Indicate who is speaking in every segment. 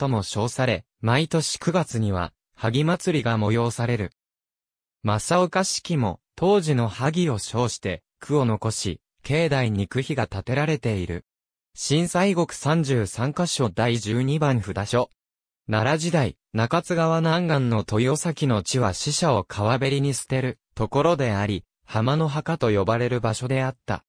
Speaker 1: とも称され、毎年9月には、萩祭りが催される。正岡式も、当時の萩を称して、区を残し、境内に区碑が建てられている。震災国33カ所第12番札所。奈良時代、中津川南岸の豊崎の地は死者を川べりに捨てるところであり、浜の墓と呼ばれる場所であった。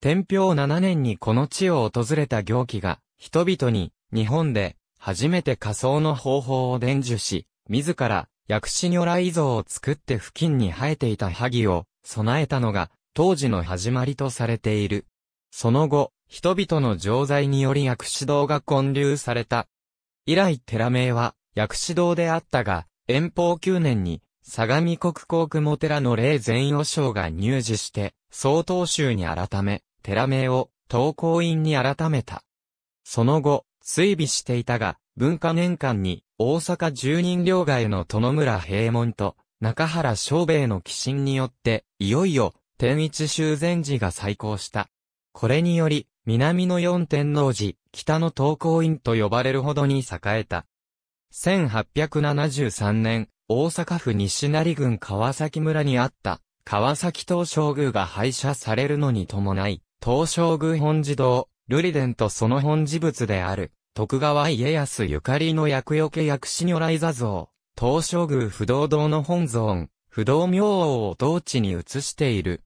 Speaker 1: 天平7年にこの地を訪れた行基が、人々に、日本で初めて仮想の方法を伝授し、自ら薬師如来像を作って付近に生えていた萩を備えたのが当時の始まりとされている。その後、人々の常在により薬師堂が建立された。以来寺名は薬師堂であったが、遠方9年に相模国公雲寺の霊全予省が入寺して、総統宗に改め、寺名を東光院に改めた。その後、整備していたが、文化年間に大阪十人両替の殿村平門と中原昌兵衛の寄進によって、いよいよ天一修善寺が再興した。これにより、南の四天王寺、北の東光院と呼ばれるほどに栄えた。1873年、大阪府西成郡川崎村にあった、川崎東照宮が廃車されるのに伴い、東照宮本寺堂、瑠デ殿とその本寺仏である、徳川家康ゆかりの厄除け薬師如来座像、東照宮不動堂の本尊、不動明王を同地に移している。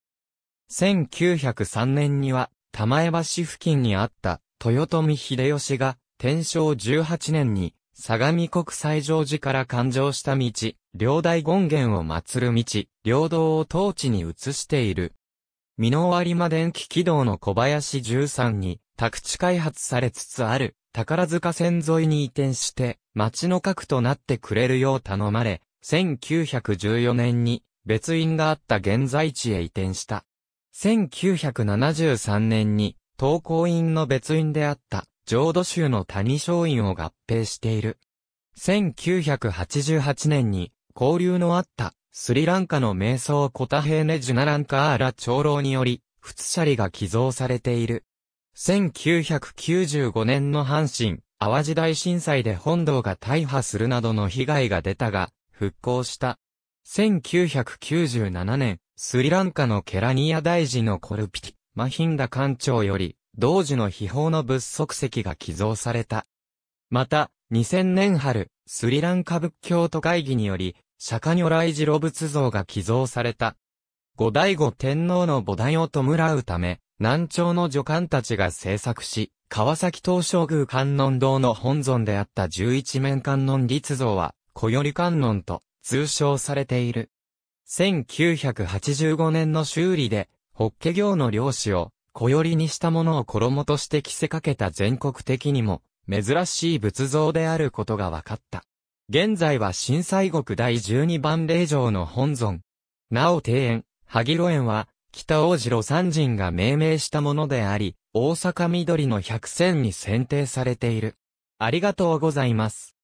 Speaker 1: 1903年には、玉江橋付近にあった、豊臣秀吉が、天正18年に、相模国最上寺から誕生した道、両大権現を祀る道、両道を当地に移している。美濃有馬電気軌道の小林13に、宅地開発されつつある、宝塚線沿いに移転して、町の核となってくれるよう頼まれ、1914年に別院があった現在地へ移転した。1973年に、東高院の別院であった浄土宗の谷松院を合併している。1988年に交流のあったスリランカの瞑想コタヘーネ・ジュナランカーラ長老により、仏舎利が寄贈されている。1995年の阪神、淡路大震災で本堂が大破するなどの被害が出たが、復興した。1997年、スリランカのケラニア大臣のコルピティ、マヒンダ館長より、同時の秘宝の仏足石が寄贈された。また、2000年春、スリランカ仏教徒会議により、釈迦如来寺炉仏像が寄贈された。五醍醐天皇の菩提を弔うため、南朝の女官たちが制作し、川崎東照宮観音堂の本尊であった十一面観音立像は、小よ観音と通称されている。1985年の修理で、法華経の漁師を、小よりにしたものを衣として着せかけた全国的にも、珍しい仏像であることが分かった。現在は震災国第12番霊場の本尊。なお庭園、萩路園は、北大城三人が命名したものであり、大阪緑の百選に選定されている。ありがとうございます。